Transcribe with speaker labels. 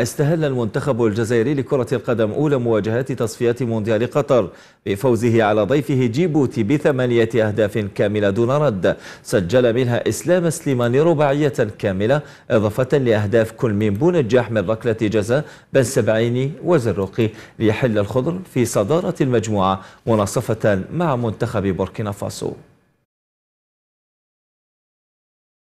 Speaker 1: استهل المنتخب الجزائري لكرة القدم أولى مواجهات تصفيات مونديال قطر بفوزه على ضيفه جيبوتي بثمانية أهداف كاملة دون رد سجل منها إسلام سليماني رباعية كاملة إضافة لأهداف كل من بونجاح من ركلة جزاء بن سبعيني وزروقي ليحل الخضر في صدارة المجموعة مناصفة مع منتخب بوركينا فاسو